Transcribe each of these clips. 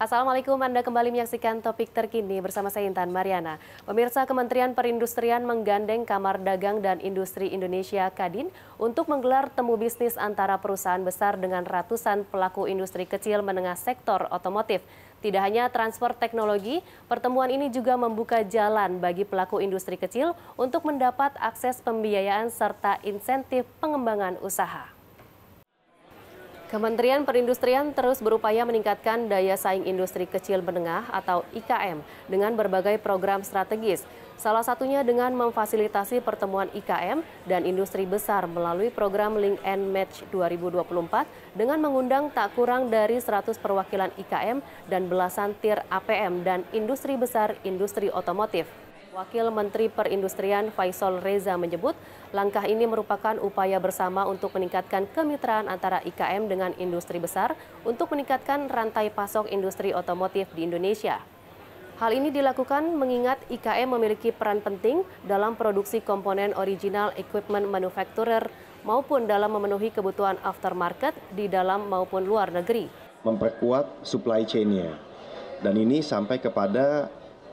Assalamualaikum, Anda kembali menyaksikan topik terkini bersama saya Intan Mariana. Pemirsa Kementerian Perindustrian menggandeng Kamar Dagang dan Industri Indonesia Kadin untuk menggelar temu bisnis antara perusahaan besar dengan ratusan pelaku industri kecil menengah sektor otomotif. Tidak hanya transfer teknologi, pertemuan ini juga membuka jalan bagi pelaku industri kecil untuk mendapat akses pembiayaan serta insentif pengembangan usaha. Kementerian Perindustrian terus berupaya meningkatkan daya saing industri kecil menengah atau IKM dengan berbagai program strategis, salah satunya dengan memfasilitasi pertemuan IKM dan industri besar melalui program Link and Match 2024 dengan mengundang tak kurang dari 100 perwakilan IKM dan belasan tir APM dan industri besar industri otomotif. Wakil Menteri Perindustrian Faisal Reza menyebut, langkah ini merupakan upaya bersama untuk meningkatkan kemitraan antara IKM dengan industri besar untuk meningkatkan rantai pasok industri otomotif di Indonesia. Hal ini dilakukan mengingat IKM memiliki peran penting dalam produksi komponen original equipment manufacturer maupun dalam memenuhi kebutuhan aftermarket di dalam maupun luar negeri. Memperkuat supply chain-nya. Dan ini sampai kepada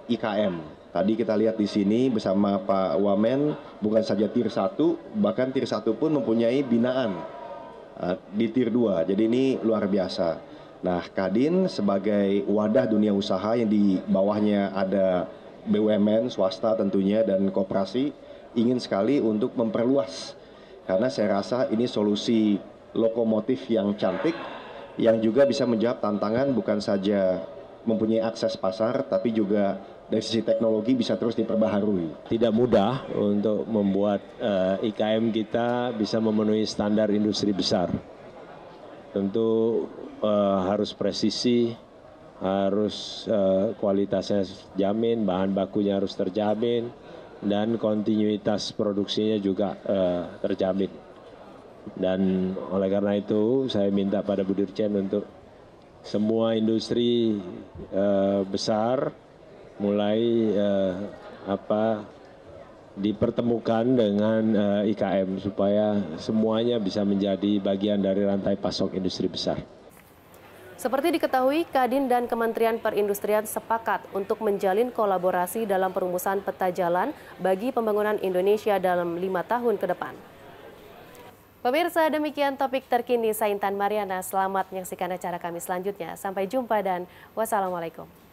IKM. Tadi kita lihat di sini bersama Pak Wamen bukan saja tier 1, bahkan tier 1 pun mempunyai binaan eh, di tier 2. Jadi ini luar biasa. Nah, Kadin sebagai wadah dunia usaha yang di bawahnya ada BUMN, swasta tentunya dan kooperasi ingin sekali untuk memperluas karena saya rasa ini solusi lokomotif yang cantik yang juga bisa menjawab tantangan bukan saja mempunyai akses pasar tapi juga dari sisi teknologi bisa terus diperbaharui. Tidak mudah untuk membuat uh, eh, IKM kita bisa memenuhi standar industri besar. Tentu uh, harus presisi, harus uh, kualitasnya jamin, bahan bakunya harus terjamin, dan kontinuitas produksinya juga uh, terjamin. Dan oleh karena itu saya minta pada Bu Dirjen untuk semua industri uh, besar mulai uh, apa dipertemukan dengan uh, eh, IKM supaya semuanya bisa menjadi bagian dari rantai pasok industri besar. Seperti diketahui, Kadin dan Kementerian Perindustrian sepakat untuk menjalin kolaborasi dalam perumusan peta jalan bagi pembangunan Indonesia dalam lima tahun ke depan. Pemirsa, demikian topik terkini Saintan Mariana. Selamat menyaksikan acara kami selanjutnya. Sampai jumpa dan wassalamualaikum.